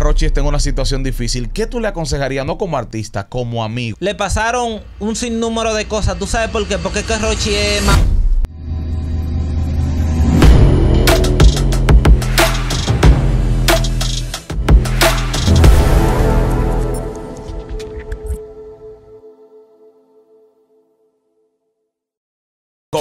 Rochi está en una situación difícil, ¿qué tú le aconsejarías, no como artista, como amigo? Le pasaron un sinnúmero de cosas, ¿tú sabes por qué? Porque es que Rochi es más...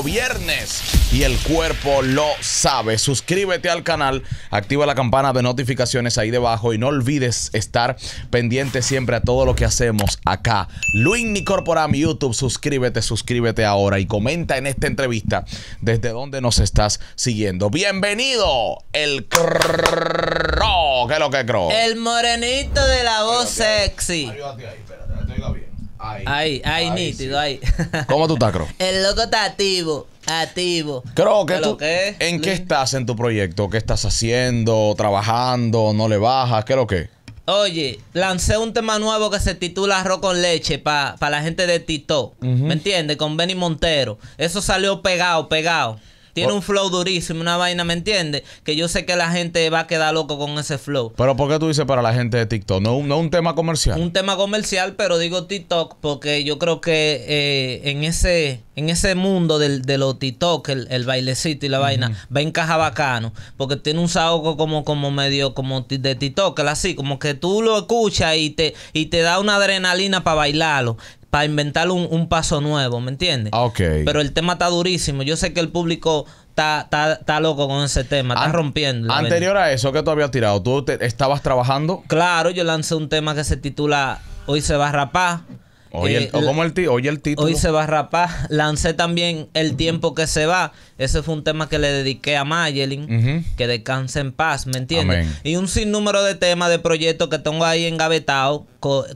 viernes. Y el cuerpo lo sabe. Suscríbete al canal, activa la campana de notificaciones ahí debajo y no olvides estar pendiente siempre a todo lo que hacemos acá. Luis Nicorporam, YouTube, suscríbete, suscríbete ahora y comenta en esta entrevista desde dónde nos estás siguiendo. Bienvenido, el Cro. ¿Qué es lo que Cro? El morenito de la voz sexy. ahí, espérate, estoy oiga bien. Ahí, ahí, nítido, ahí. ¿Cómo tú estás, Cro? El loco está activo, activo. Creo que tú, ¿en qué estás en tu proyecto? ¿Qué estás haciendo? ¿Trabajando? ¿No le bajas? ¿Qué es lo que? Oye, lancé un tema nuevo que se titula Arroz con leche para la gente de Tito, ¿Me entiendes? Con Benny Montero. Eso salió pegado, pegado. Tiene un flow durísimo, una vaina, ¿me entiendes? Que yo sé que la gente va a quedar loco con ese flow. Pero ¿por qué tú dices para la gente de TikTok? No, un tema comercial. Un tema comercial, pero digo TikTok porque yo creo que eh, en ese en ese mundo de los TikTok, el, el bailecito y la vaina, va en caja bacano. Porque tiene un saoco como, como medio como de TikTok, así, como que tú lo escuchas y te, y te da una adrenalina para bailarlo para inventar un, paso nuevo, ¿me entiendes? Ah, ok. Pero el tema está durísimo. Yo sé que el público está, está, loco con ese tema, está rompiendo. Anterior a eso, ¿qué tú habías tirado? ¿Tú estabas trabajando? Claro, yo lancé un tema que se titula Hoy se va a rapar. Hoy eh, el, el, hoy el título. Hoy se va a rapar. Lancé también El tiempo que se va. Ese fue un tema que le dediqué a Mayelin. Que descanse en paz, ¿me entiendes? Y un sinnúmero de temas, de proyectos que tengo ahí engavetado,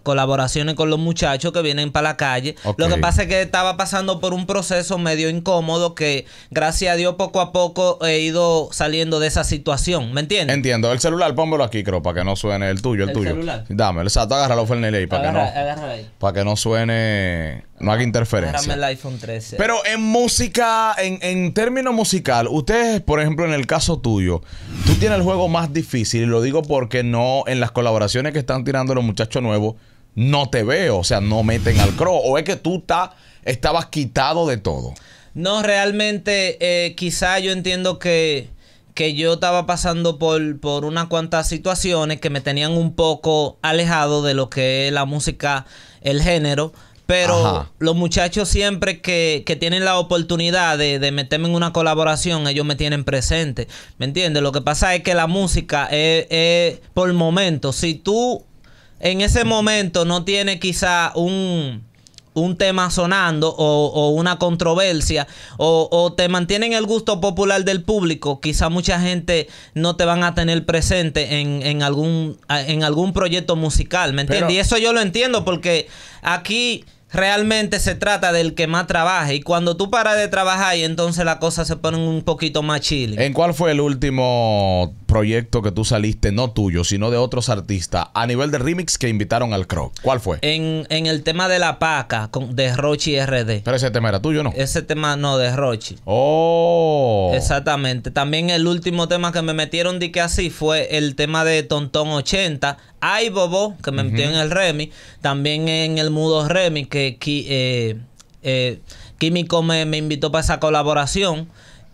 colaboraciones con los muchachos que vienen para la calle. Lo que pasa es que estaba pasando por un proceso medio incómodo que, gracias a Dios, poco a poco he ido saliendo de esa situación, ¿me entiendes? Entiendo. El celular, Póngalo aquí, creo, para que no suene el tuyo, el, tuyo. Celular. Dame, exacto, agárralo, para, que no, para que no suene, no haga interferencia. el iPhone 13. Pero en música, en, en término musical, ustedes, por ejemplo, en el caso tuyo, tú tienes el juego más difícil, y lo digo porque no, en las colaboraciones que están tirando los muchachos nuevos, no te veo, o sea, no meten al cro, o es que tú estás... estabas quitado de todo. No, realmente, eh, quizá yo entiendo que, que yo estaba pasando por, por unas cuantas situaciones que me tenían un poco alejado de lo que es la música el género. Pero los muchachos siempre que, tienen la oportunidad de, meterme en una colaboración, ellos me tienen presente. ¿Me entiendes? Lo que pasa es que la música es, por momentos. Si tú en ese momento no tienes quizá un un tema sonando o, una controversia o, te mantienen el gusto popular del público, quizá mucha gente no te van a tener presente en, en algún, en algún proyecto musical, ¿me entiendes? y eso yo lo entiendo porque aquí realmente se trata del que más trabaja Y cuando tú paras de trabajar, y entonces las cosas se ponen un poquito más chill. ¿En cuál fue el último proyecto que tú saliste, no tuyo, sino de otros artistas, a nivel de remix que invitaron al Croc? ¿Cuál fue? En, en el tema de la paca, con, de Rochi RD. Pero ese tema era tuyo, ¿no? Ese tema no, de Rochi. Oh. Exactamente. También el último tema que me metieron de que así fue el tema de Tontón 80 Ay Bobo, que me metió en el Remy. También en el Mudo Remy, que eh, Químico eh, me, invitó para esa colaboración.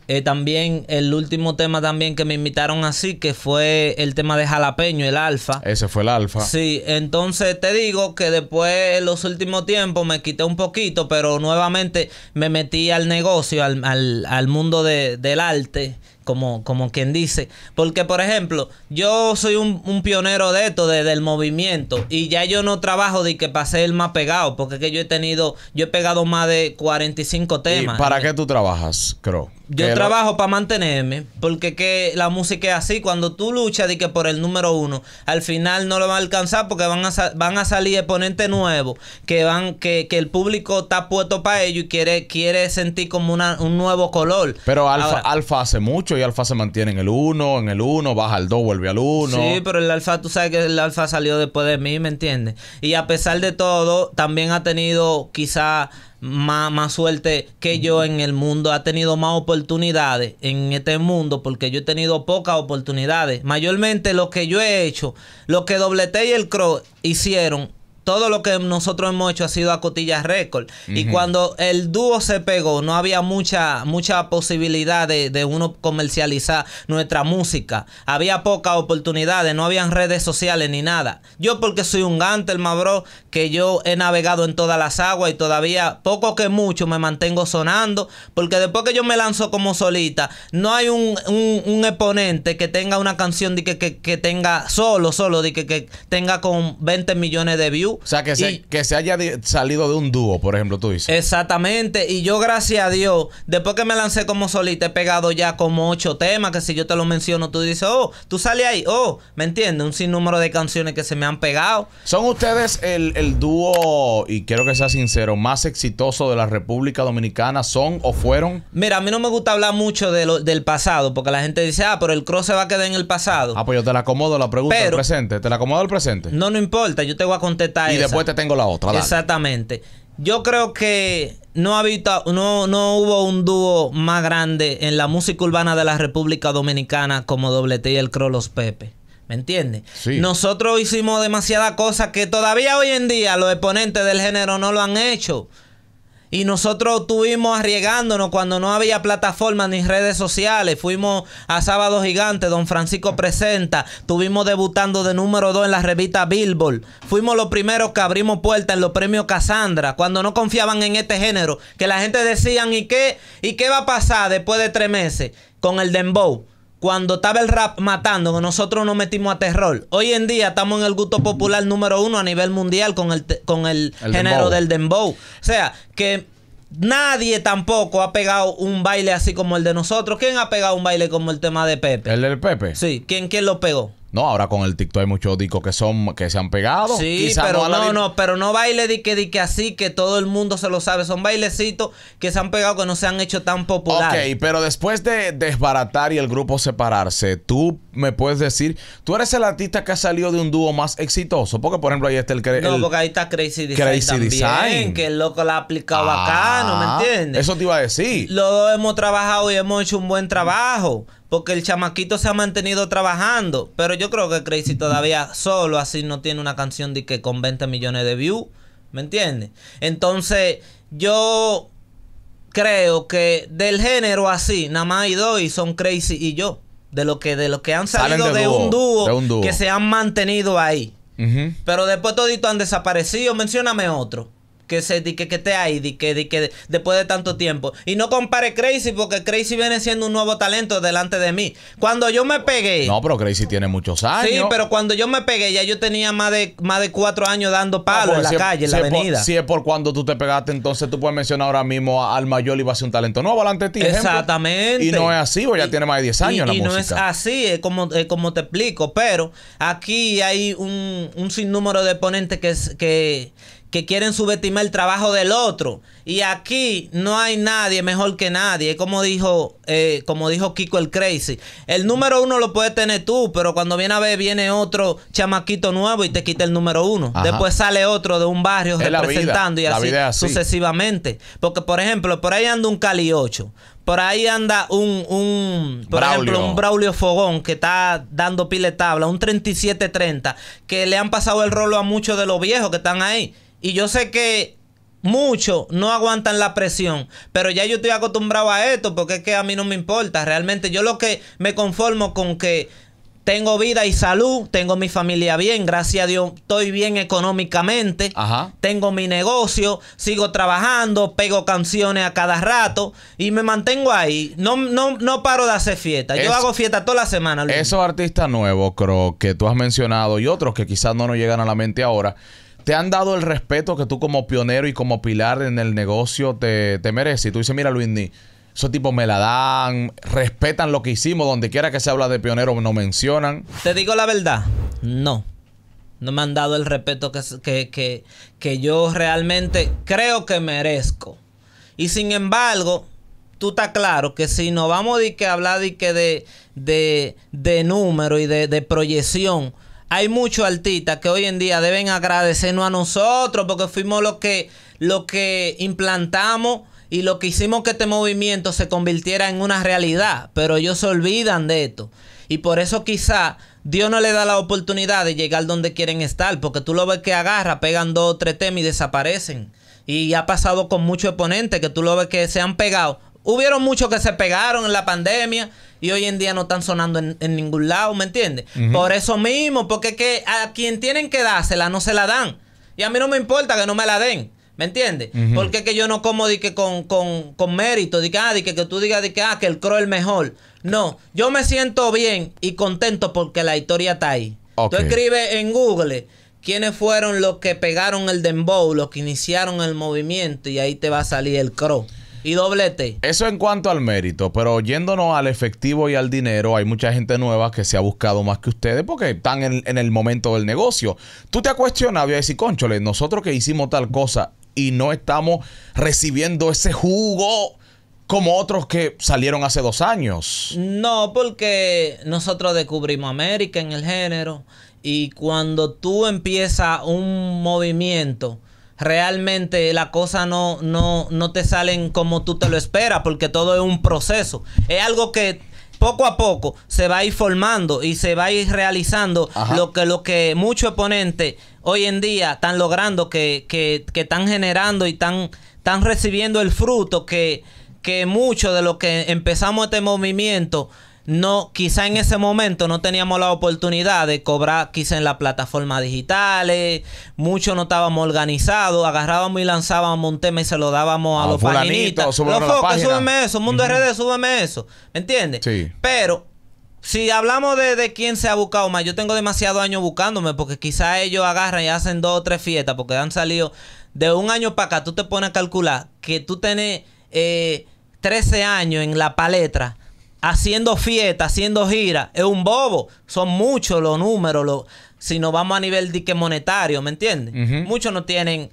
Eh, también el último tema también que me invitaron así, que fue el tema de Jalapeño, el Alfa. Ese fue el Alfa. Sí, entonces te digo que después en los últimos tiempos me quité un poquito, pero nuevamente me metí al negocio, al, mundo del arte como, como quien dice. Porque, por ejemplo, yo soy un, pionero de esto, de, del movimiento, y ya yo no trabajo de que pasé el más pegado, porque que yo he tenido, yo he pegado más de 45 temas. para qué tú trabajas, creo Yo trabajo para mantenerme, porque que la música es así, cuando tú luchas de que por el número uno, al final no lo van a alcanzar porque van a, van a salir exponentes nuevos, que van, que, que el público está puesto para ello y quiere, quiere sentir como un nuevo color. Pero Alfa, Alfa hace mucho y Alfa se mantiene en el 1, en el 1, baja al 2, vuelve al 1. Sí, pero el Alfa, tú sabes que el Alfa salió después de mí, ¿me entiendes? Y a pesar de todo, también ha tenido quizá más, suerte que yo en el mundo, ha tenido más oportunidades en este mundo, porque yo he tenido pocas oportunidades. Mayormente lo que yo he hecho, lo que Doblete y el Crow hicieron, todo lo que nosotros hemos hecho ha sido a cotillas récord. Y cuando el dúo se pegó, no había mucha, mucha posibilidad de, uno comercializar nuestra música. Había pocas oportunidades, no habían redes sociales ni nada. Yo porque soy un gante, gantel, bro, que yo he navegado en todas las aguas y todavía poco que mucho me mantengo sonando, porque después que yo me lanzo como solita, no hay un, un, un exponente que tenga una canción que, tenga solo, solo, de que, que tenga con 20 millones de views. O sea, que se, que se haya salido de un dúo, por ejemplo, tú dices. Exactamente. Y yo, gracias a Dios, después que me lancé como solita, he pegado ya como ocho temas. Que si yo te lo menciono, tú dices, oh, tú sales ahí, oh, ¿me entiendes? Un sinnúmero de canciones que se me han pegado. ¿Son ustedes el, dúo, y quiero que sea sincero, más exitoso de la República Dominicana? ¿Son o fueron? Mira, a mí no me gusta hablar mucho del pasado, porque la gente dice, ah, pero el cross se va a quedar en el pasado. Ah, pues yo te la acomodo la pregunta del presente. ¿Te la acomodo el presente? No, no importa, yo te voy a contestar y después te tengo la otra. Exactamente. Yo creo que no, habita, no, no hubo un dúo más grande en la música urbana de la República Dominicana como Doble y el Crolos Pepe. ¿Me entiendes? Sí. Nosotros hicimos demasiadas cosas que todavía hoy en día los exponentes del género no lo han hecho. Y nosotros estuvimos arriesgándonos cuando no había plataformas ni redes sociales. Fuimos a Sábado Gigante, Don Francisco Presenta. Estuvimos debutando de número 2 en la revista Billboard. Fuimos los primeros que abrimos puertas en los premios Cassandra. Cuando no confiaban en este género. Que la gente decían, ¿y qué, ¿y qué va a pasar después de tres meses con el Dembow? cuando estaba el rap matando, nosotros nos metimos a terror. Hoy en día estamos en el gusto popular número uno a nivel mundial con el, con el, género del dembow. O sea, que nadie tampoco ha pegado un baile así como el de nosotros. ¿Quién ha pegado un baile como el tema de Pepe? ¿El del Pepe? Sí, ¿quién, quién lo pegó? No, ahora con el TikTok hay muchos discos que son que se han pegado. Sí, pero no, no, pero no baile de que, que así, que todo el mundo se lo sabe. Son bailecitos que se han pegado que no se han hecho tan populares. Ok, pero después de desbaratar y el grupo separarse, tú me puedes decir, tú eres el artista que ha salido de un dúo más exitoso. Porque, por ejemplo, ahí está el... no, porque ahí está Crazy Design Crazy también, que el loco la ha aplicado acá, ¿no ¿me ah, entiendes? Eso te iba a decir. Los dos hemos trabajado y hemos hecho un buen trabajo porque el chamaquito se ha mantenido trabajando. Pero yo creo que Crazy todavía solo así no tiene una canción de que con 20 millones de views. ¿Me entiendes? Entonces, yo creo que del género así, nada Y hay son Crazy y yo. De lo que, de lo que han salido de, un dúo, que se han mantenido ahí. Pero después todito han desaparecido. Mencióname otro que se di que, te hay, di que, di después de tanto tiempo. Y no compare Crazy porque Crazy viene siendo un nuevo talento delante de mí. Cuando yo me pegué. No, pero Crazy tiene muchos años. Sí, pero cuando yo me pegué, ya yo tenía más de, más de cuatro años dando ah, palos pues, en la calle, en la avenida. si es por cuando tú te pegaste, entonces tú puedes mencionar ahora mismo al mayor y va a ser un talento nuevo delante de ti. Exactamente. Y no es así, porque ya tiene más de 10 años y, no es así, es como, como te explico, pero aquí hay un, sinnúmero de ponentes que, que quieren subestimar el trabajo del otro. Y aquí no hay nadie mejor que nadie. Como dijo, eh, como dijo Kiko el Crazy. El número uno lo puedes tener tú, pero cuando viene a ver, viene otro chamaquito nuevo y te quita el número uno. Después sale otro de un barrio representando y así, sucesivamente. Porque, por ejemplo, por ahí anda un Cali 8. Por ahí anda un, un por Braulio. ejemplo, un Braulio Fogón que está dando pile tabla, un 3730 que le han pasado el rolo a muchos de los viejos que están ahí. Y yo sé que muchos no aguantan la presión, pero ya yo estoy acostumbrado a esto porque es que a mí no me importa. Realmente yo lo que me conformo con que tengo vida y salud, tengo mi familia bien, gracias a Dios estoy bien económicamente, tengo mi negocio, sigo trabajando, pego canciones a cada rato y me mantengo ahí. No, no, paro de hacer fiesta, yo hago fiesta toda la semana. Esos artistas nuevos, creo, que tú has mencionado y otros que quizás no nos llegan a la mente ahora. ¿Te han dado el respeto que tú como pionero y como pilar en el negocio te, te mereces? Y tú dices, mira, Luis, Ni, esos tipos me la dan, respetan lo que hicimos, donde quiera que se habla de pionero no mencionan. Te digo la verdad, no. No me han dado el respeto que, yo realmente creo que merezco. Y sin embargo, tú estás claro que si nos vamos a hablar de que de, de, número y de, de proyección, hay muchos artistas que hoy en día deben agradecernos a nosotros porque fuimos los que, lo que implantamos y lo que hicimos que este movimiento se convirtiera en una realidad. Pero ellos se olvidan de esto. Y por eso quizá Dios no le da la oportunidad de llegar donde quieren estar. Porque tú lo ves que agarra, pegan dos o tres temas y desaparecen. Y ha pasado con muchos exponentes que tú lo ves que se han pegado. Hubieron muchos que se pegaron en la pandemia y hoy en día no están sonando en, ningún lado, ¿me entiendes? Por eso mismo, porque que a quien tienen que dársela no se la dan. Y a mí no me importa que no me la den. ¿Me entiendes? Porque que yo no como de que con, con, con mérito, de que, ah, que, tú digas de que, ah, que el crow es el mejor. No, yo me siento bien y contento porque la historia está ahí. Tú escribes en Google quiénes fueron los que pegaron el dembow, los que iniciaron el movimiento y ahí te va a salir el crow y doblete. Eso en cuanto al mérito, pero yéndonos al efectivo y al dinero, hay mucha gente nueva que se ha buscado más que ustedes porque están en, el momento del negocio. Tú te has cuestionado y dicho, conchole, nosotros que hicimos tal cosa y no estamos recibiendo ese jugo como otros que salieron hace dos años. No, porque nosotros descubrimos América en el género y cuando tú empiezas un movimiento, realmente la cosa no, no, no te salen como tú te lo esperas, porque todo es un proceso. Es algo que poco a poco se va a ir formando y se va a ir realizando lo que, lo que muchos oponentes hoy en día están logrando, que, están generando y están, están recibiendo el fruto que, que mucho de lo que empezamos este movimiento no, quizá en ese momento no teníamos la oportunidad de cobrar quizá en las plataformas digitales, mucho no estábamos organizados, agarrábamos y lanzábamos un tema y se lo dábamos a, ah, los Los focos, súbeme eso, Mundo de redes, RD, súbeme eso, ¿me entiendes? Pero si hablamos de, de, quién se ha buscado más, yo tengo demasiado años buscándome porque quizá ellos agarran y hacen dos o tres fiestas porque han salido de un año para acá, tú te pones a calcular que tú tenés eh, 13 años en la paletra haciendo fiesta, haciendo gira, es un bobo. Son muchos los números, los, si nos vamos a nivel dique monetario, ¿me entiendes? Muchos no tienen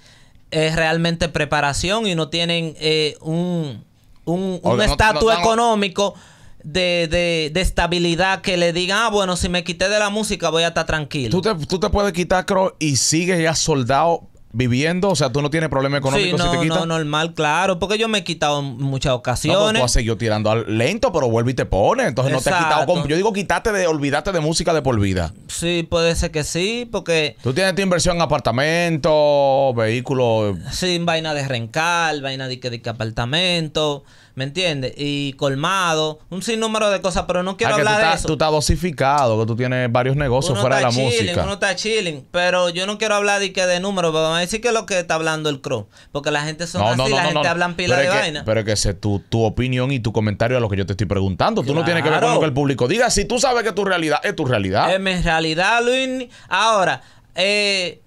eh, realmente preparación y no tienen eh, un, un, un estatus económico de, de, de, estabilidad que le digan, ah, bueno, si me quité de la música voy a estar tranquilo. Tú te, te puedes quitar, y sigues ya soldado viviendo, o sea, tú no tienes problema económico si te quitas. No, normal, claro, porque yo me he quitado en muchas pues, ocasiones. No, tú has tirando al lento, pero vuelve y te pone, entonces no te has quitado. yo digo, quítate de, olvídate de música de por vida. Sí, puede ser que sí, porque. Tú tienes tu inversión en apartamento, vehículo. Sí, vaina de rencal, vaina de que, de apartamento. ¿me entiendes? Y colmado, un sinnúmero de cosas, pero no ah, quiero hablar que de está, Tú estás dosificado, que tú tienes varios negocios fuera de la música. Uno está chilling, pero yo no quiero hablar de que de números, Sí que es lo que está hablando el CRO, porque la gente son así, la gente hablan pila pero de que, Pero que es tu, opinión y tu comentario a lo que yo te estoy preguntando. Tú no tienes que ver con lo que el público diga. Si tú sabes que tu realidad es tu realidad. Es mi realidad, Luis. Ahora, eh,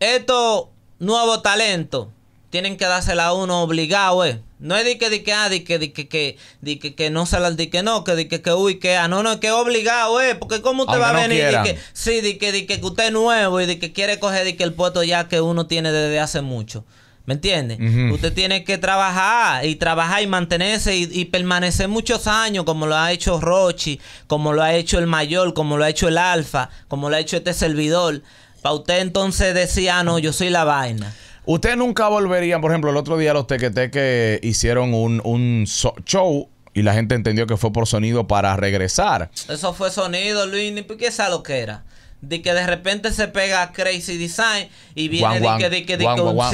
Esto, nuevo talento talentos tienen que dársela a uno obligado, eh. No es de que, de que, ah, de que, di que, que, que, que no se la... de que no, que de que, que, uy, que, ah, no, no, que obligado, eh, porque cómo usted va a venir, de que, sí, de que, que, usted es nuevo y de que quiere coger de que el puesto ya que uno tiene desde hace mucho. ¿Me entiende? Usted tiene que trabajar y trabajar y mantenerse y, permanecer muchos años, como lo ha hecho Rochi, como lo ha hecho el mayor, como lo ha hecho el alfa, como lo ha hecho este servidor. Para usted entonces decía, ah, no, yo soy la vaina. Ustedes nunca volverían, por ejemplo, el otro día los tequeteques hicieron un, show y la gente entendió que fue por sonido para regresar. Eso fue sonido, Luis, ni qué lo que era. De que de repente se pega Crazy Design y viene de que, de que, un,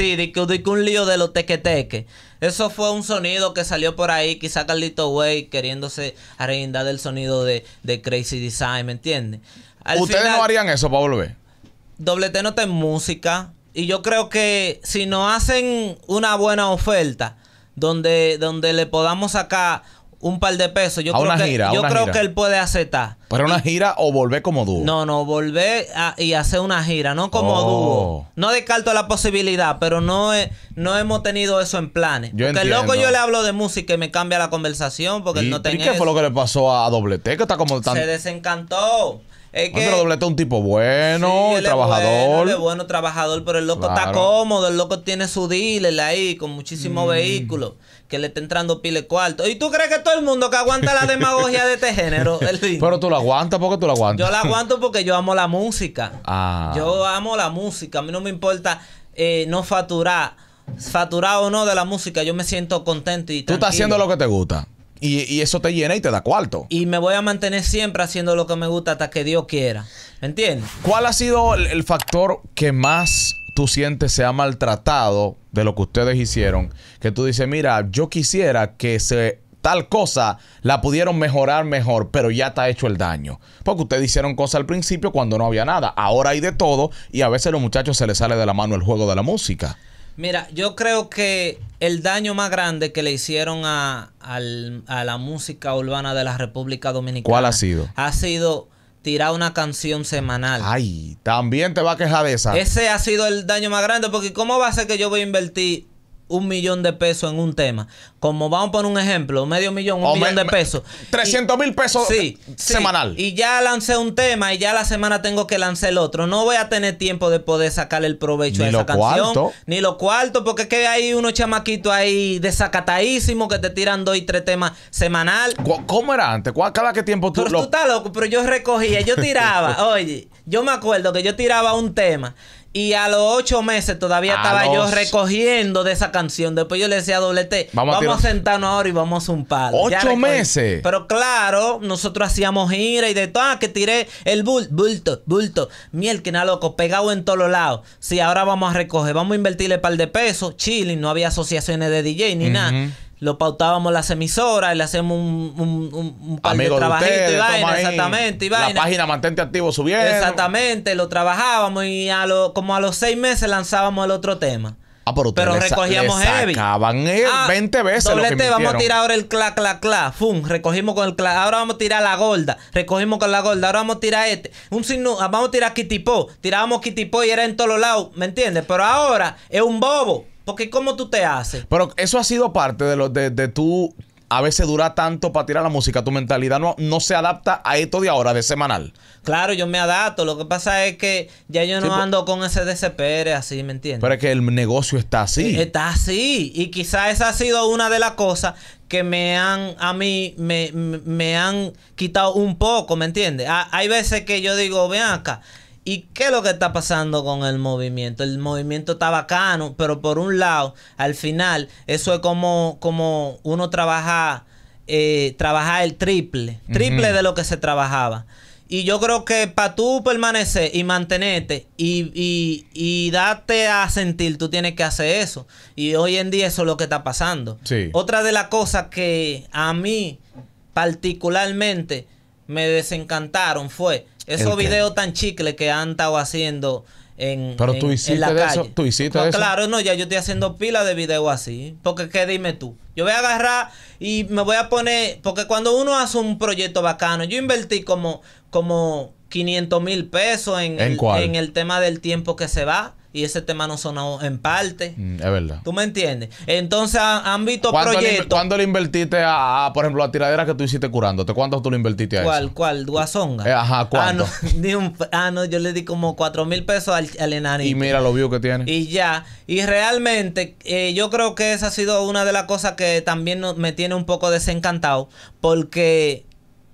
que, lío de los tequeteques. Eso fue un sonido que salió por ahí, quizá Carlito Way queriéndose arrendar del sonido de, de, Crazy Design, ¿me entiendes? ¿Ustedes no harían eso para volver? Doble no está en música. Y yo creo que si nos hacen una buena oferta donde, donde le podamos sacar un par de pesos, yo creo, que, yo creo que él puede aceptar. ¿Para una gira o volver como dúo? No, no, volver y hacer una gira, no como oh. dúo. No descarto la posibilidad, pero no, no hemos tenido eso en planes. Yo porque loco yo le hablo de música y me cambia la conversación porque él no tenía ¿Y qué fue lo que le pasó a Doble Que está como tan... Se desencantó. Es que, Doblete un tipo bueno, sí, trabajador. Bueno, es bueno, trabajador, pero el loco está cómodo, el loco tiene su dealer ahí con muchísimos mm. vehículos que le está entrando pile cuarto. ¿Y tú crees que todo el mundo que aguanta la demagogia de este género? Pero tú la aguantas ¿por qué tú la aguantas. Yo la aguanto porque yo amo la música. Ah. Yo amo la música. A mí no me importa eh, no facturar. Facturar o no de la música, yo me siento contento y tranquilo. Tú estás haciendo lo que te gusta. Y, eso te llena y te da cuarto. Y me voy a mantener siempre haciendo lo que me gusta hasta que Dios quiera. ¿Me entiendes? ¿Cuál ha sido el, factor que más tú sientes se ha maltratado de lo que ustedes hicieron? Que tú dices, mira, yo quisiera que se tal cosa la pudieron mejorar mejor, pero ya ha hecho el daño. Porque ustedes hicieron cosas al principio cuando no había nada. Ahora hay de todo y a veces a los muchachos se les sale de la mano el juego de la música. Mira, yo creo que el daño más grande que le hicieron a, la música urbana de la República Dominicana. ¿Cuál ha sido? Ha sido tirar una canción semanal. Ay, también te va a quejar de esa. Ese ha sido el daño más grande, porque ¿cómo va a ser que yo voy a invertir un millón de pesos en un tema, como vamos a poner un ejemplo, medio millón, un millón de pesos. 300 mil pesos semanal. Y ya lancé un tema y ya la semana tengo que lanzar el otro. No voy a tener tiempo de poder sacar el provecho ni a esa canción. Ni lo cuarto, porque que hay unos chamaquitos ahí desacatadísimos que te tiran dos y tres temas semanal. ¿Cómo era antes? ¿Cada qué tiempo tú? Pero tú estás loco, pero yo recogía, yo tiraba, oye, yo me acuerdo que yo tiraba un tema. Y a los ocho meses todavía estaba yo recogiendo de esa canción. Después yo le decía a Doble T, vamos, a, sentarnos ahora y vamos a un par. ¿Ocho meses? Pero claro, nosotros hacíamos gira y de todo. Ah, que tiré el bulto, bulto, bulto. Miel, que nada loco, pegado en todos lados. Sí, ahora vamos a recoger. Vamos a invertirle pal par de pesos. Chile, no había asociaciones de DJ ni nada lo pautábamos las emisoras y le hacemos un, de trabajito exactamente. Y vaina. La página mantente activo subiendo. Exactamente, lo trabajábamos y a lo, como a los seis meses lanzábamos el otro tema. Ah, pero, recogíamos heavy. Sacaban 20 ah, veces. vamos a tirar ahora el cla, cla, cla. Fum, recogimos con el cla. Ahora vamos a tirar la gorda. Recogimos con la gorda. Ahora vamos a tirar este. Un vamos a tirar kitipo Tirábamos kitipo y era en todos los lados. ¿Me entiendes? Pero ahora es un bobo. Porque ¿cómo tú te haces? Pero eso ha sido parte de lo de, tú a veces dura tanto para tirar la música. Tu mentalidad no, no se adapta a esto de ahora, de semanal. Claro, yo me adapto. Lo que pasa es que ya yo no pues. ando con ese desespero así, ¿me entiendes? Pero es que el negocio está así. Eh, está así. Y quizás esa ha sido una de las cosas que me han, a mí, me, me han quitado un poco, ¿me entiendes? Hay veces que yo digo, ven acá ¿Y qué es lo que está pasando con el movimiento? El movimiento está bacano, pero por un lado, al final, eso es como, como uno trabaja, eh, el triple, triple de lo que se trabajaba. Y yo creo que para tú permanecer y mantenerte y, y, darte a sentir, tú tienes que hacer eso. Y hoy en día eso es lo que está pasando. Otra de las cosas que a mí particularmente me desencantaron fue esos videos tan chicles que han estado haciendo en, la calle. Claro, no, ya yo estoy haciendo pila de videos así. Porque, ¿qué dime tú? Yo voy a agarrar y me voy a poner. Porque cuando uno hace un proyecto bacano, yo invertí como, como 500 mil pesos en el tema del tiempo que se va y ese tema no sonó en parte. Mm, es verdad. ¿Tú me entiendes? Entonces han visto proyectos. ¿Cuándo le invertiste a, por ejemplo, a tiradera que tú hiciste curándote? ¿Cuánto tú le invertiste a ¿Cuál, eso? ¿Cuál? Duasonga. Eh, ajá, ah, ¿cuánto? Ah no, yo le di como cuatro mil pesos al, enanito. Y mira lo viejo que tiene. Y ya. Y realmente, eh, yo creo que esa ha sido una de las cosas que también me tiene un poco desencantado. Porque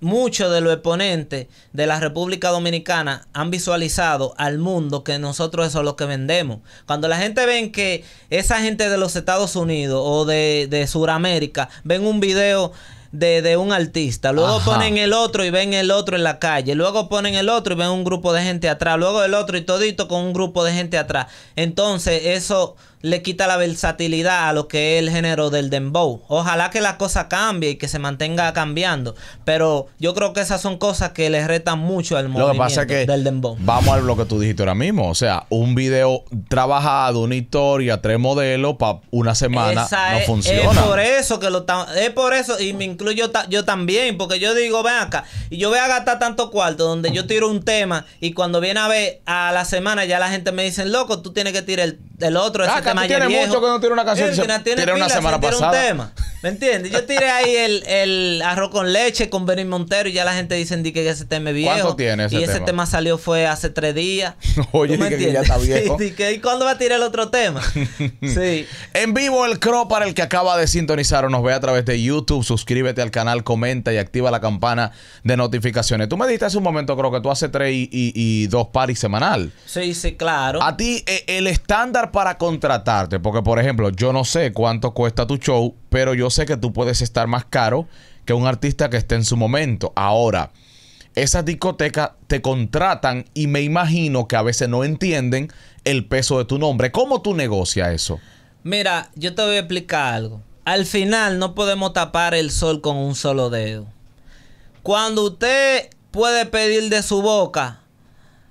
muchos de los exponentes de la República Dominicana han visualizado al mundo que nosotros eso es lo que vendemos. Cuando la gente ven que esa gente de los Estados Unidos o de, de Sudamérica ven un video de, un artista. Luego ponen el otro y ven el otro en la calle. Luego ponen el otro y ven un grupo de gente atrás. Luego el otro y todito con un grupo de gente atrás. Entonces, eso le quita la versatilidad a lo que es el género del dembow. Ojalá que la cosa cambie y que se mantenga cambiando. Pero yo creo que esas son cosas que le retan mucho al mundo lo que pasa que del dembow. Vamos al lo que tú dijiste ahora mismo. O sea, un video trabajado, una historia, tres modelos para una semana no funciona. Es por eso que lo es por eso y me incluyo yo también porque yo digo, ven acá, y yo voy a gastar tanto cuarto donde yo tiro un tema y cuando viene a ver a la semana ya la gente me dice, "Loco, tú tienes que tirar el el otro, es ah, sistema tú mucho que no tiene una canción. tiene, una semana pasada. Un tema. ¿Me entiendes? Yo tiré ahí el, arroz con leche con Benny Montero y ya la gente dice que ese tema es viejo. ¿Cuánto tiene y ese tema salió fue hace tres días. Oye, me que ya está viejo. ¿Y cuándo va a tirar el otro tema? sí. En vivo el Crow para el que acaba de sintonizar o nos ve a través de YouTube. Suscríbete al canal, comenta y activa la campana de notificaciones. Tú me dijiste hace un momento, creo que tú haces tres y, y dos paris semanal. Sí, sí, claro. A ti, eh, el estándar para contratarte, porque por ejemplo, yo no sé cuánto cuesta tu show pero yo sé que tú puedes estar más caro que un artista que esté en su momento. Ahora, esas discotecas te contratan y me imagino que a veces no entienden el peso de tu nombre. ¿Cómo tú negocias eso? Mira, yo te voy a explicar algo. Al final no podemos tapar el sol con un solo dedo. Cuando usted puede pedir de su boca,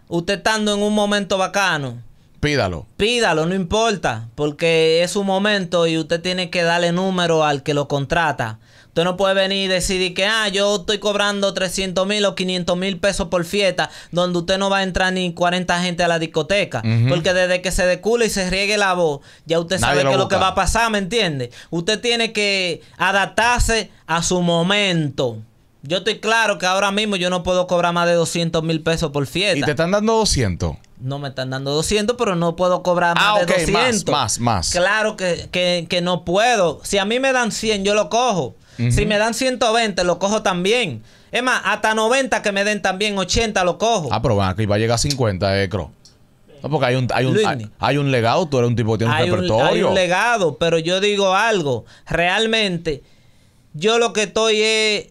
usted estando en un momento bacano, Pídalo. Pídalo, no importa, porque es su momento y usted tiene que darle número al que lo contrata. Usted no puede venir y decidir que, ah, yo estoy cobrando 300 mil o 500 mil pesos por fiesta, donde usted no va a entrar ni 40 gente a la discoteca. Porque desde que se decule y se riegue la voz, ya usted sabe qué es lo que va a pasar, ¿me entiende? Usted tiene que adaptarse a su momento. Yo estoy claro que ahora mismo yo no puedo cobrar más de 200 mil pesos por fiesta. ¿Y te están dando 200? no me están dando 200, pero no puedo cobrar más ah, de 200. Más, más, más. Claro que, no puedo. Si a mí me dan 100, yo lo cojo. Si me dan 120, lo cojo también. Es más, hasta 90 que me den también, 80 lo cojo. Ah, pero bueno, aquí va a llegar a 50, eh, porque hay un, hay legado, tú eres un tipo que tiene un repertorio. hay un legado, pero yo digo algo. Realmente, yo lo que estoy es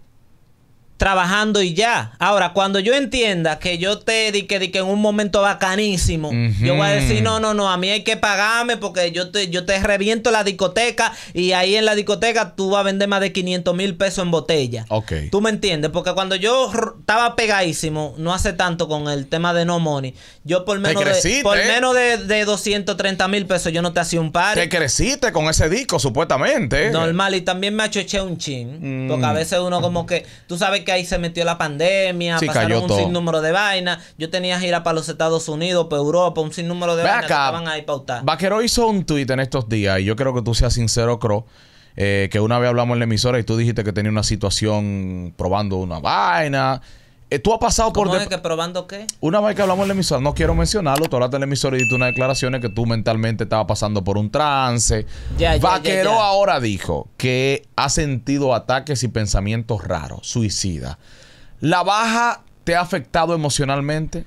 trabajando y ya. Ahora, cuando yo entienda que yo te di que, que en un momento bacanísimo, yo voy a decir, no, no, no, a mí hay que pagarme porque yo te, yo te reviento la discoteca y ahí en la discoteca tú vas a vender más de 500 mil pesos en botella. Ok. ¿Tú me entiendes? Porque cuando yo estaba pegadísimo, no hace tanto con el tema de No Money, yo por menos, de, por menos de, 230 mil pesos yo no te hacía un par. Te creciste con ese disco, supuestamente. Normal, y también me eché un chin. Mm. Porque a veces uno como que, tú sabes que ahí se metió la pandemia, pasaron un sinnúmero de vainas. Yo tenía gira para los Estados Unidos, para Europa, un sinnúmero de vainas que estaban ahí pautar. Vaquero hizo un tuit en estos días, y yo creo que tú seas sincero, Cro. Eh, que una vez hablamos en la emisora y tú dijiste que tenía una situación probando una vaina eh, tú has pasado por. Es que probando qué? Una vez que hablamos en la emisora, no quiero mencionarlo, tú hablaste en la emisora y diste unas declaraciones que tú mentalmente estabas pasando por un trance. Ya, Vaquero ya, ahora dijo que ha sentido ataques y pensamientos raros, suicida. ¿La baja te ha afectado emocionalmente?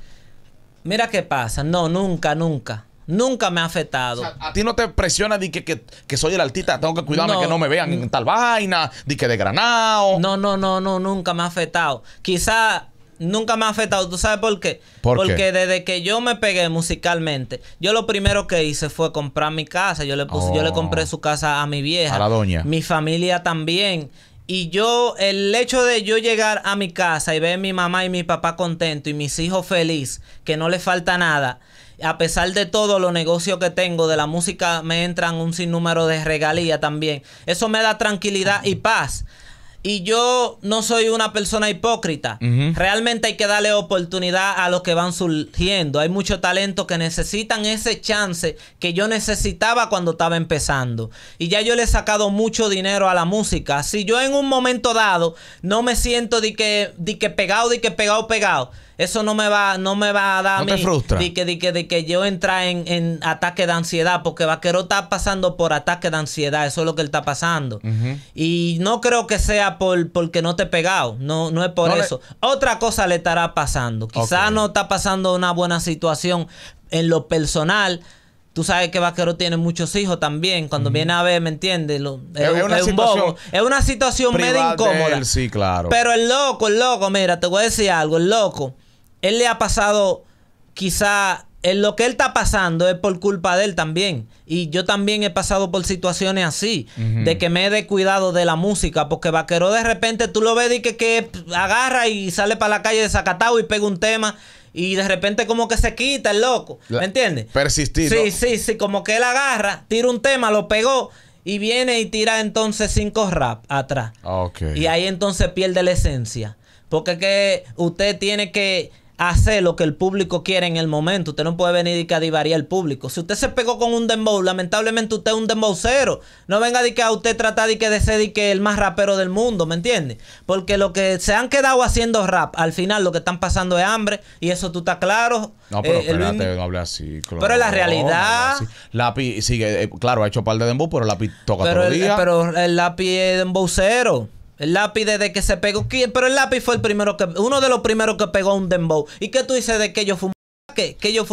Mira qué pasa. No, nunca, nunca. Nunca me ha afectado. a ti no te presiona de que, que, soy el artista, tengo que cuidarme que no me vean en tal vaina, de que de granado. No, no, no, no, nunca me ha afectado. Quizá nunca me ha afectado. ¿Tú sabes por qué? Porque desde que yo me pegué musicalmente, yo lo primero que hice fue comprar mi casa. Yo le puse, yo le compré oh. su casa a mi vieja. A la doña. Mi familia también. Y yo, el hecho de yo llegar a mi casa y ver a mi mamá y mi papá contento y mis hijos feliz, que no les falta nada, a pesar de todo los negocios que tengo de la música, me entran un sinnúmero de regalías también. Eso me da tranquilidad y paz. Y yo no soy una persona hipócrita. Realmente hay que darle oportunidad a los que van surgiendo. Hay mucho talento que necesitan ese chance que yo necesitaba cuando estaba empezando. Y ya yo le he sacado mucho dinero a la música. Si yo en un momento dado no me siento de que, de que pegado, de que pegado, pegado. Eso no me va, no me va a dar no a de que, de que, de que yo entra en, en, ataque de ansiedad, porque Vaquero está pasando por ataque de ansiedad, eso es lo que él está pasando. Y no creo que sea porque no te he pegado, no, no es por eso. Otra cosa le estará pasando. Quizás no está pasando una buena situación en lo personal. Tú sabes que Vaquero tiene muchos hijos también. Cuando viene a ver, ¿me entiendes? Es, una bobo. es, una situación medio incómoda. sí, claro. Pero el loco, el loco, mira, te voy a decir algo. El loco, él le ha pasado quizá en lo que él está pasando es por culpa de él también. Y yo también he pasado por situaciones así, de que me he descuidado de la música, porque Vaquero de repente tú lo ves y que, que agarra y sale para la calle de desacatado y pega un tema. Y de repente como que se quita el loco. ¿Me entiendes? Persistir. Sí, sí, sí. Como que él agarra, tira un tema, lo pegó y viene y tira entonces cinco rap atrás. Ah, y ahí entonces pierde la esencia. Porque que usted tiene que Hace lo que el público quiere en el momento. Usted no puede venir y cadivaría el público. Si usted se pegó con un dembow, lamentablemente usted es un dembow No venga de que a usted trata de que de ser que el más rapero del mundo, ¿me entiende? Porque lo que se han quedado haciendo rap, al final lo que están pasando es hambre y eso tú estás claro. No, pero eh, espérate, no así. Claro. Pero la realidad. sigue, eh, claro, ha hecho par de dembow, pero Lapi toca pero todo el, día. Pero el Lapi es el lápiz desde que se pegó. Pero el lápiz fue el primero que. Uno de los primeros que pegó un dembow. ¿Y qué tú dices de que yo fumo? Que, que yo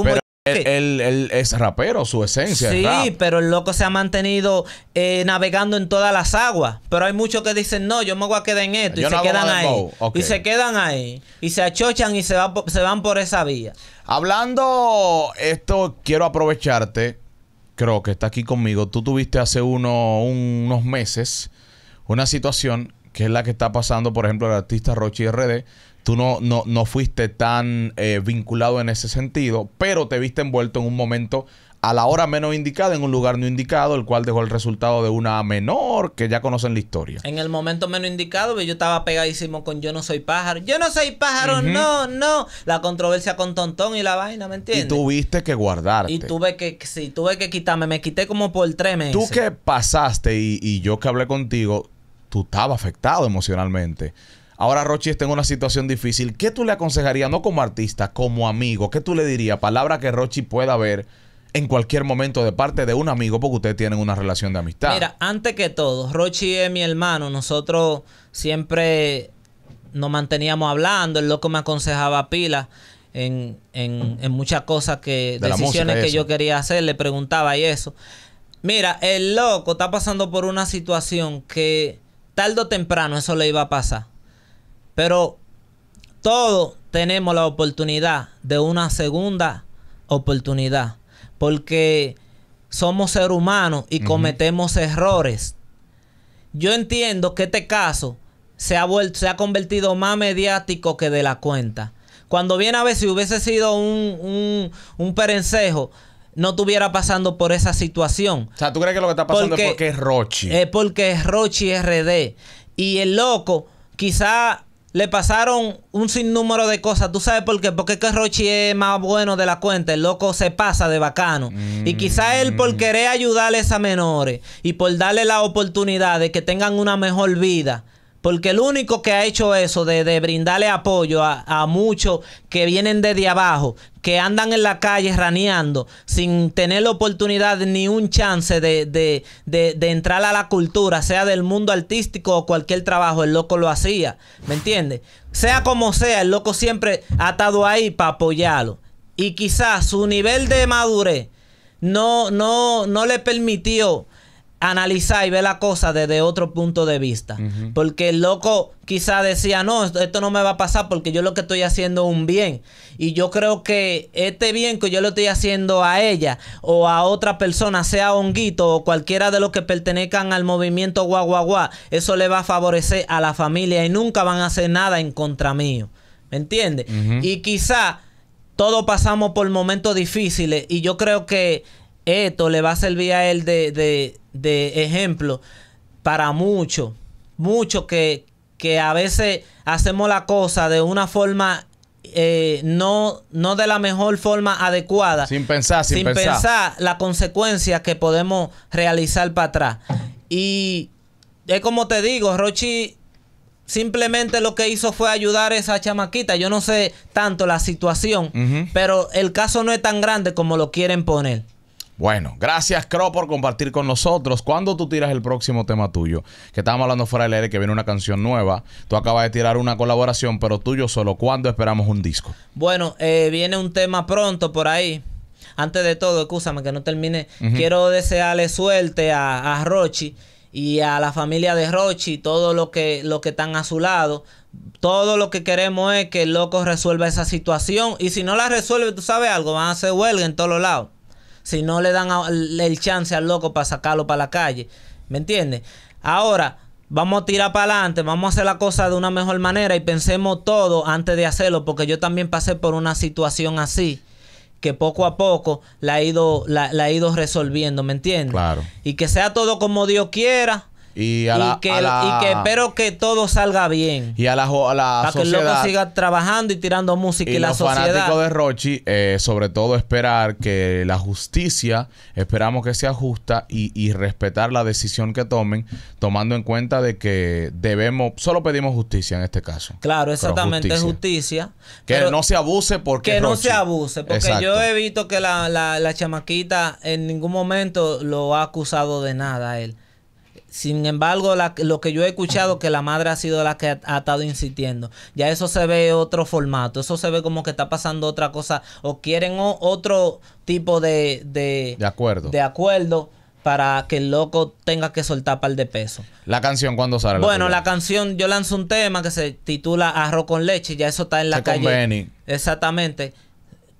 él, es rapero, su esencia. Sí, pero el loco se ha mantenido eh, navegando en todas las aguas. Pero hay muchos que dicen, no, yo me voy a quedar en esto. y se quedan ahí. Y se quedan ahí. Y se achochan y se, van por esa vía. Hablando esto, quiero aprovecharte. Creo que está aquí conmigo. Tú tuviste hace unos meses una situación que es la que está pasando, por ejemplo, el artista Rochi RD, tú no, no, fuiste tan eh, vinculado en ese sentido, pero te viste envuelto en un momento a la hora menos indicada, en un lugar no indicado, el cual dejó el resultado de una menor que ya conocen la historia. En el momento menos indicado, yo estaba pegadísimo con Yo no soy pájaro. Yo no soy pájaro, no, no. La controversia con Tontón y la vaina, ¿me entiendes? Y tuviste que guardar Y tuve que, sí, tuve que quitarme. Me quité como por tres meses. Tú que pasaste y, y yo que hablé contigo, tú estabas afectado emocionalmente. Ahora Rochi está en una situación difícil. ¿Qué tú le aconsejarías, no como artista, como amigo? ¿Qué tú le dirías? Palabra que Rochi pueda ver en cualquier momento de parte de un amigo porque ustedes tienen una relación de amistad. Mira, antes que todo, Rochi es mi hermano. Nosotros siempre nos manteníamos hablando. El loco me aconsejaba pila en, muchas cosas que... decisiones que yo quería hacer. Le preguntaba y eso. Mira, el loco está pasando por una situación que tarde o temprano eso le iba a pasar. Pero todos tenemos la oportunidad de una segunda oportunidad. Porque somos seres humanos y cometemos errores. Yo entiendo que este caso se ha, vuelto, se ha convertido más mediático que de la cuenta. Cuando viene a ver si hubiese sido un, un, un perencejo, no estuviera pasando por esa situación. O sea, ¿tú crees que lo que está pasando es porque es Rochi? Es porque es Rochi RD. Y el loco, quizá le pasaron un sinnúmero de cosas. ¿Tú sabes por qué? Porque es que Rochi es más bueno de la cuenta. El loco se pasa de bacano. Y mm. quizá él por querer ayudarles a menores y por darle la oportunidad de que tengan una mejor vida porque el único que ha hecho eso de, brindarle apoyo a, muchos que vienen desde abajo, que andan en la calle raneando, sin tener la oportunidad ni un chance de, de, de, entrar a la cultura, sea del mundo artístico o cualquier trabajo, el loco lo hacía. ¿Me entiendes? Sea como sea, el loco siempre ha estado ahí para apoyarlo. Y quizás su nivel de madurez no, no, no le permitió analizar y ver la cosa desde otro punto de vista. Porque el loco quizá decía, no, esto no me va a pasar porque yo lo que estoy haciendo es un bien. Y yo creo que este bien que yo le estoy haciendo a ella o a otra persona, sea Honguito o cualquiera de los que pertenezcan al movimiento guaguaguá, eso le va a favorecer a la familia y nunca van a hacer nada en contra mío. ¿Me entiendes? Y quizá todos pasamos por momentos difíciles y yo creo que esto le va a servir a él de, de, ejemplo para muchos, muchos que, que, a veces hacemos la cosa de una forma eh, no, no de la mejor forma adecuada. Sin pensar, sin, pensar. la consecuencia que podemos realizar para atrás. Y es como te digo, Rochi simplemente lo que hizo fue ayudar a esa chamaquita. Yo no sé tanto la situación, pero el caso no es tan grande como lo quieren poner. Bueno, gracias Cro por compartir con nosotros. ¿Cuándo tú tiras el próximo tema tuyo? Que estábamos hablando fuera del aire que viene una canción nueva. Tú acabas de tirar una colaboración, pero tuyo solo. ¿Cuándo esperamos un disco? Bueno, eh, viene un tema pronto por ahí. Antes de todo, escúchame que no termine. Quiero desearle suerte a, Rochi y a la familia de Rochi, todos lo que, lo que están a su lado. Todo lo que queremos es que el loco resuelva esa situación. Y si no la resuelve, tú sabes algo, van a hacer huelga en todos los lados si no le dan el chance al loco para sacarlo para la calle. ¿Me entiendes? Ahora, vamos a tirar para adelante, vamos a hacer la cosa de una mejor manera y pensemos todo antes de hacerlo, porque yo también pasé por una situación así que poco a poco la he ido, ido resolviendo, ¿me entiendes? Claro. Y que sea todo como Dios quiera, y, a la, que, espero que todo salga bien. Y a la, a para que el loco siga trabajando y tirando música y, la los fanáticos de Rochi, eh, sobre todo esperar que la justicia, esperamos que sea justa y, respetar la decisión que tomen, tomando en cuenta de que debemos, solo pedimos justicia en este caso. Claro, exactamente, justicia. que no se abuse porque. Que no se abuse, porque yo he visto que la, la, la chamaquita en ningún momento lo ha acusado de nada a él. Sin embargo, lo que yo he escuchado que la madre ha sido la que ha, estado insistiendo. Ya eso se ve otro formato, eso se ve como que está pasando otra cosa o quieren otro tipo de, de, acuerdo. De acuerdo para que el loco tenga que soltar par de peso. ¿La canción cuándo sale? bueno, la canción, yo lanzo un tema que se titula Arroz con leche, ya eso está en la calle. Exactamente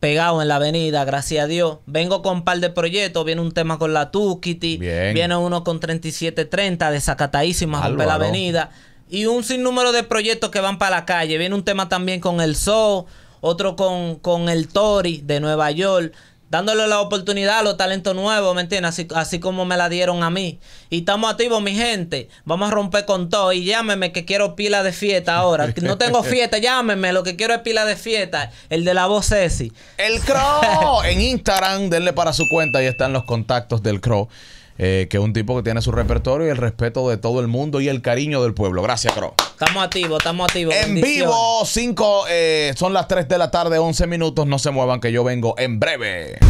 pegado en la avenida, gracias a Dios. Vengo con un par de proyectos, viene un tema con la Tukiti, viene uno con 3730, de Álvaro. rompe la avenida. Y un sinnúmero de proyectos que van para la calle. Viene un tema también con el Zoo, otro con, con el Tori de Nueva York dándole la oportunidad a los talentos nuevos, ¿me entiendes? Así, como me la dieron a mí. Y estamos activos, mi gente. Vamos a romper con todo. Y llámeme que quiero pila de fiesta ahora. No tengo fiesta, llámeme. Lo que quiero es pila de fiesta. El de la voz Ceci. El Crow. en Instagram, denle para su cuenta y están los contactos del Crow. Eh, que es un tipo que tiene su repertorio y el respeto de todo el mundo y el cariño del pueblo. Gracias, Cro. Estamos activos, estamos activos. En vivo, 5, eh, son las 3 de la tarde, 11 minutos. No se muevan, que yo vengo en breve.